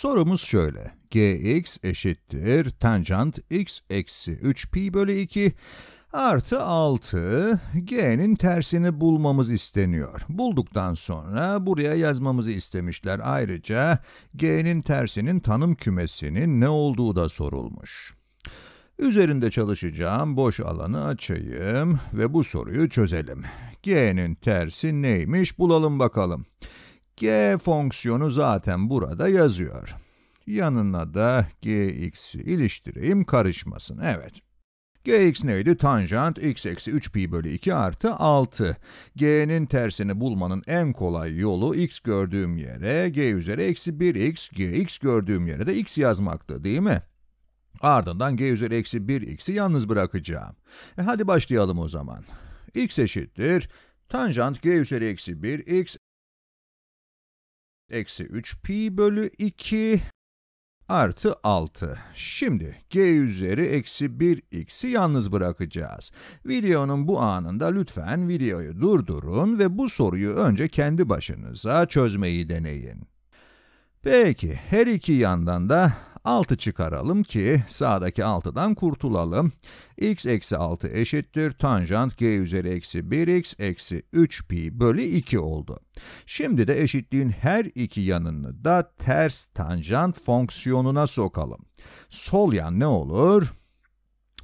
Sorumuz şöyle. Gx eşittir tanjant x eksi 3pi bölü 2 artı 6 g'nin tersini bulmamız isteniyor. Bulduktan sonra buraya yazmamızı istemişler. Ayrıca g'nin tersinin tanım kümesinin ne olduğu da sorulmuş. Üzerinde çalışacağım boş alanı açayım ve bu soruyu çözelim. G'nin tersi neymiş bulalım bakalım g fonksiyonu zaten burada yazıyor. Yanına da gx'i iliştireyim karışmasın, evet. gx neydi? Tanjant x eksi 3pi bölü 2 artı 6. g'nin tersini bulmanın en kolay yolu x gördüğüm yere g üzeri eksi 1x, gx gördüğüm yere de x yazmaktı değil mi? Ardından g üzeri eksi 1x'i yalnız bırakacağım. E hadi başlayalım o zaman. x eşittir. Tanjant g üzeri eksi 1x eksi 3 pi bölü 2 artı 6. Şimdi g üzeri eksi 1x'i yalnız bırakacağız. Videonun bu anında lütfen videoyu durdurun ve bu soruyu önce kendi başınıza çözmeyi deneyin. Peki her iki yandan da 6 çıkaralım ki sağdaki 6'dan kurtulalım. x eksi 6 eşittir tanjant g üzeri eksi 1x eksi 3 pi bölü 2 oldu. Şimdi de eşitliğin her iki yanını da ters tanjant fonksiyonuna sokalım. Sol yan ne olur?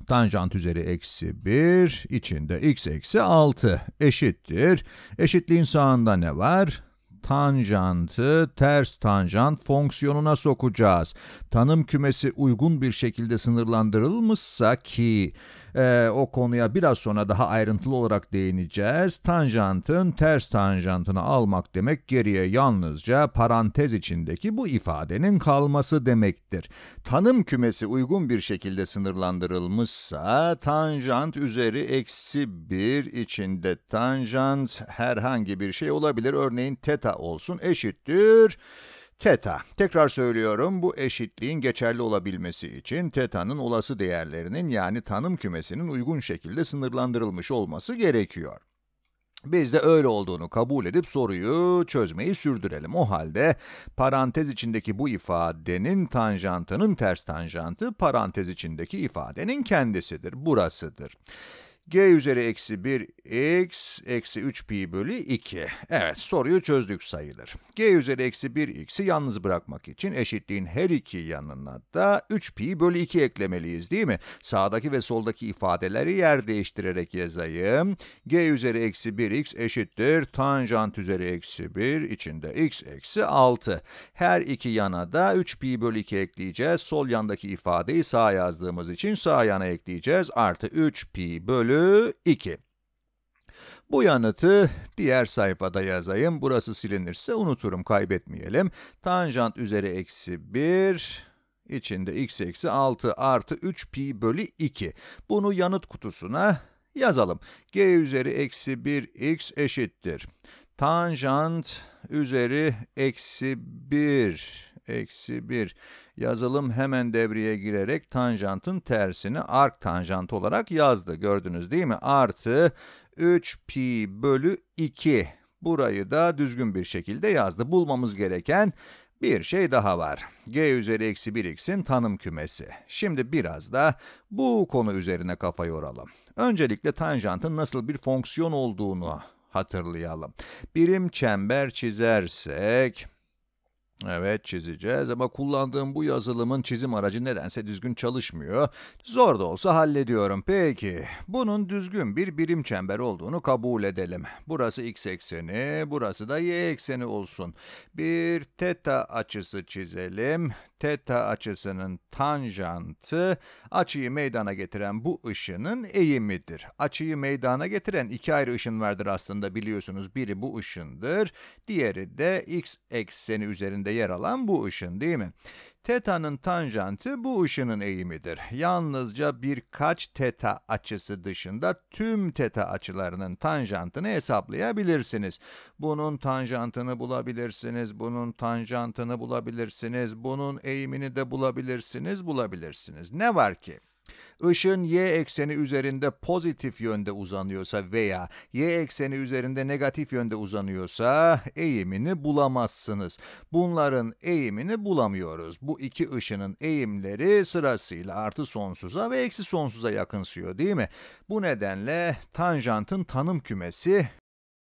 tanjant üzeri eksi 1, içinde x eksi 6 eşittir. Eşitliğin sağında ne var? tanjantı ters tanjant fonksiyonuna sokacağız. Tanım kümesi uygun bir şekilde sınırlandırılmışsa ki e, o konuya biraz sonra daha ayrıntılı olarak değineceğiz. Tanjantın ters tanjantını almak demek geriye yalnızca parantez içindeki bu ifadenin kalması demektir. Tanım kümesi uygun bir şekilde sınırlandırılmışsa tanjant üzeri eksi bir içinde tanjant herhangi bir şey olabilir. Örneğin teta olsun eşittir Teta. Tekrar söylüyorum bu eşitliğin geçerli olabilmesi için teta'nın olası değerlerinin yani tanım kümesinin uygun şekilde sınırlandırılmış olması gerekiyor. Biz de öyle olduğunu kabul edip soruyu çözmeyi sürdürelim. O halde parantez içindeki bu ifadenin tanjantının ters tanjantı parantez içindeki ifadenin kendisidir, burasıdır g üzeri eksi 1 x eksi 3 pi bölü 2. Evet soruyu çözdük sayılır. g üzeri eksi 1 x'i yalnız bırakmak için eşitliğin her iki yanına da 3 pi bölü 2 eklemeliyiz değil mi? Sağdaki ve soldaki ifadeleri yer değiştirerek yazayım. g üzeri eksi 1 x eşittir tanjant üzeri eksi 1 içinde x eksi 6. Her iki yana da 3 pi bölü 2 ekleyeceğiz. Sol yandaki ifadeyi sağ yazdığımız için sağ yana ekleyeceğiz. Artı 3 pi bölü 2. Bu yanıtı diğer sayfada yazayım. Burası silinirse unuturum, kaybetmeyelim. Tanjant üzeri eksi 1 içinde x eksi 6 artı 3 pi bölü 2. Bunu yanıt kutusuna yazalım. g üzeri eksi 1 x eşittir. Tanjant üzeri eksi 1 eksi 1. Yazılım hemen devreye girerek tanjantın tersini ark tanjantı olarak yazdı. Gördünüz değil mi? Artı 3 pi bölü 2. Burayı da düzgün bir şekilde yazdı. Bulmamız gereken bir şey daha var. g üzeri eksi 1x'in tanım kümesi. Şimdi biraz da bu konu üzerine kafa yoralım. Öncelikle tanjantın nasıl bir fonksiyon olduğunu hatırlayalım. Birim çember çizersek, Evet çizeceğiz ama kullandığım bu yazılımın çizim aracı nedense düzgün çalışmıyor. Zor da olsa hallediyorum. Peki, bunun düzgün bir birim çember olduğunu kabul edelim. Burası x ekseni, burası da y ekseni olsun. Bir teta açısı çizelim teta açısının tanjantı açıyı meydana getiren bu ışının eğimidir. Açıyı meydana getiren iki ayrı ışın vardır aslında biliyorsunuz. Biri bu ışındır, diğeri de x ekseni üzerinde yer alan bu ışın değil mi? Teta'nın tanjantı bu ışının eğimidir. Yalnızca birkaç teta açısı dışında tüm teta açılarının tanjantını hesaplayabilirsiniz. Bunun tanjantını bulabilirsiniz, bunun tanjantını bulabilirsiniz, bunun eğimini de bulabilirsiniz, bulabilirsiniz. Ne var ki? Işın y ekseni üzerinde pozitif yönde uzanıyorsa veya y ekseni üzerinde negatif yönde uzanıyorsa eğimini bulamazsınız. Bunların eğimini bulamıyoruz. Bu iki ışının eğimleri sırasıyla artı sonsuza ve eksi sonsuza yakınsıyor değil mi? Bu nedenle tanjantın tanım kümesi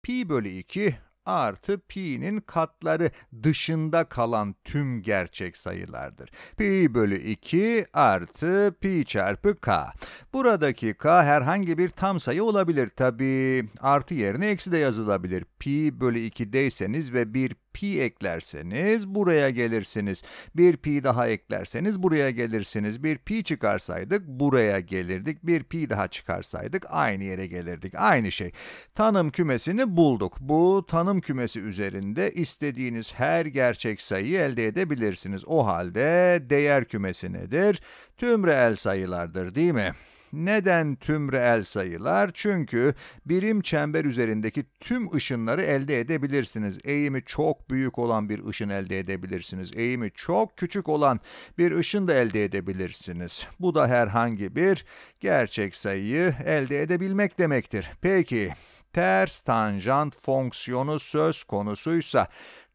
pi bölü 2 artı pi'nin katları dışında kalan tüm gerçek sayılardır. Pi bölü 2 artı pi çarpı k. Buradaki k herhangi bir tam sayı olabilir. Tabi artı yerine eksi de yazılabilir. Pi bölü 2'deyseniz ve bir pi eklerseniz buraya gelirsiniz. Bir pi daha eklerseniz buraya gelirsiniz. Bir pi çıkarsaydık buraya gelirdik. Bir pi daha çıkarsaydık aynı yere gelirdik. Aynı şey. Tanım kümesini bulduk. Bu tanım kümesi üzerinde istediğiniz her gerçek sayıyı elde edebilirsiniz. O halde değer kümesi nedir? Tüm reel sayılardır değil mi? Neden tüm reel sayılar? Çünkü birim çember üzerindeki tüm ışınları elde edebilirsiniz. Eğimi çok büyük olan bir ışın elde edebilirsiniz. Eğimi çok küçük olan bir ışın da elde edebilirsiniz. Bu da herhangi bir gerçek sayıyı elde edebilmek demektir. Peki ters tanjant fonksiyonu söz konusuysa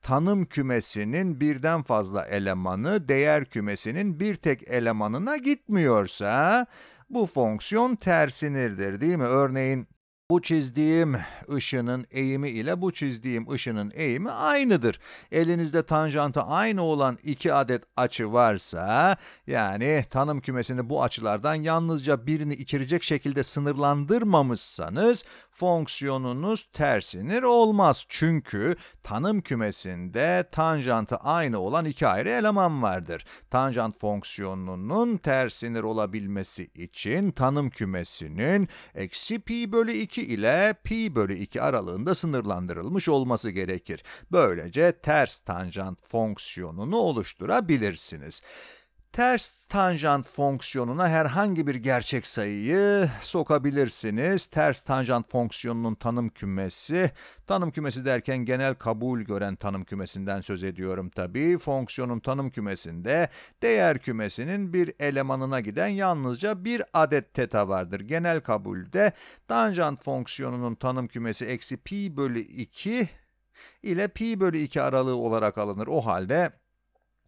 tanım kümesinin birden fazla elemanı değer kümesinin bir tek elemanına gitmiyorsa bu fonksiyon tersinirdir değil mi? Örneğin bu çizdiğim ışının eğimi ile bu çizdiğim ışının eğimi aynıdır. Elinizde tanjanta aynı olan iki adet açı varsa, yani tanım kümesini bu açılardan yalnızca birini içirecek şekilde sınırlandırmamışsanız, fonksiyonunuz tersinir olmaz. Çünkü tanım kümesinde tanjantı aynı olan iki ayrı eleman vardır. Tanjant fonksiyonunun tersinir olabilmesi için tanım kümesinin eksi pi bölü 2 ile pi bölü 2 aralığında sınırlandırılmış olması gerekir. Böylece ters tanjant fonksiyonunu oluşturabilirsiniz. Ters tanjant fonksiyonuna herhangi bir gerçek sayıyı sokabilirsiniz. Ters tanjant fonksiyonunun tanım kümesi, tanım kümesi derken genel kabul gören tanım kümesinden söz ediyorum tabii. Fonksiyonun tanım kümesinde değer kümesinin bir elemanına giden yalnızca bir adet teta vardır. Genel kabulde tanjant fonksiyonunun tanım kümesi eksi pi bölü 2 ile pi bölü 2 aralığı olarak alınır. O halde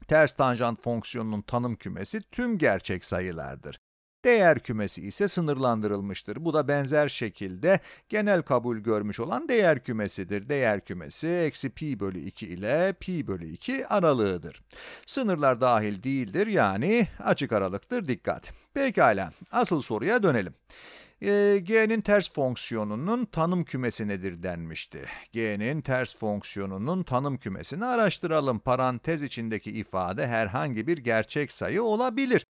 Ters tanjant fonksiyonunun tanım kümesi tüm gerçek sayılardır. Değer kümesi ise sınırlandırılmıştır. Bu da benzer şekilde genel kabul görmüş olan değer kümesidir. Değer kümesi eksi pi bölü 2 ile pi bölü 2 aralığıdır. Sınırlar dahil değildir yani açık aralıktır dikkat. Pekala asıl soruya dönelim. Ee, G'nin ters fonksiyonunun tanım kümesi nedir denmişti. G'nin ters fonksiyonunun tanım kümesini araştıralım. Parantez içindeki ifade herhangi bir gerçek sayı olabilir.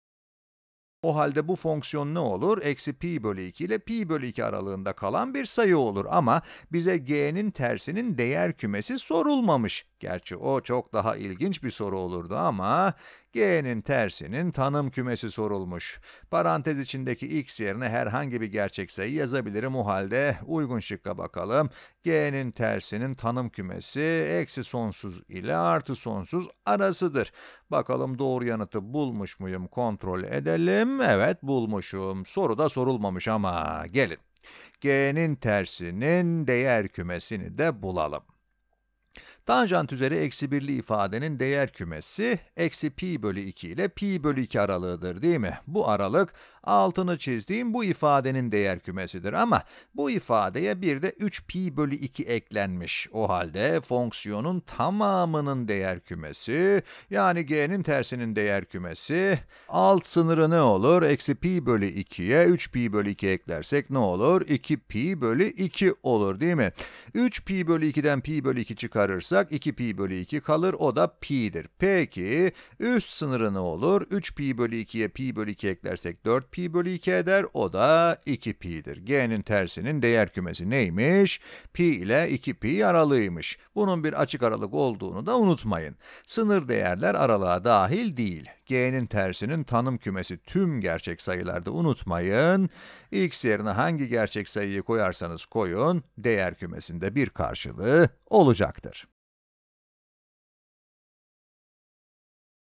O halde bu fonksiyon ne olur? Eksi pi bölü 2 ile pi bölü 2 aralığında kalan bir sayı olur ama bize g'nin tersinin değer kümesi sorulmamış. Gerçi o çok daha ilginç bir soru olurdu ama g'nin tersinin tanım kümesi sorulmuş. Parantez içindeki x yerine herhangi bir gerçek sayı yazabilirim o halde uygun şıkka bakalım. g'nin tersinin tanım kümesi eksi sonsuz ile artı sonsuz arasıdır. Bakalım doğru yanıtı bulmuş muyum kontrol edelim. Evet bulmuşum. Soru da sorulmamış ama gelin. G'nin tersinin değer kümesini de bulalım. Tanjant üzeri eksi birli ifadenin değer kümesi, eksi pi bölü 2 ile pi bölü 2 aralığıdır değil mi? Bu aralık, altını çizdiğim bu ifadenin değer kümesidir ama bu ifadeye bir de 3 pi bölü 2 eklenmiş. O halde fonksiyonun tamamının değer kümesi, yani g'nin tersinin değer kümesi, alt sınırı ne olur? Eksi pi bölü 2'ye 3 pi bölü 2 eklersek ne olur? 2 pi bölü 2 olur değil mi? 3 pi bölü 2'den pi bölü 2 çıkarırsa, yaparsak 2 pi bölü 2 kalır o da pi'dir. Peki üst sınırı ne olur? 3 pi bölü 2'ye pi bölü 2 eklersek 4 pi bölü 2 eder o da 2 pi'dir. G'nin tersinin değer kümesi neymiş? Pi ile 2 pi aralığıymış. Bunun bir açık aralık olduğunu da unutmayın. Sınır değerler aralığa dahil değil. G'nin tersinin tanım kümesi tüm gerçek sayılarda unutmayın. X yerine hangi gerçek sayıyı koyarsanız koyun, değer kümesinde bir karşılığı olacaktır.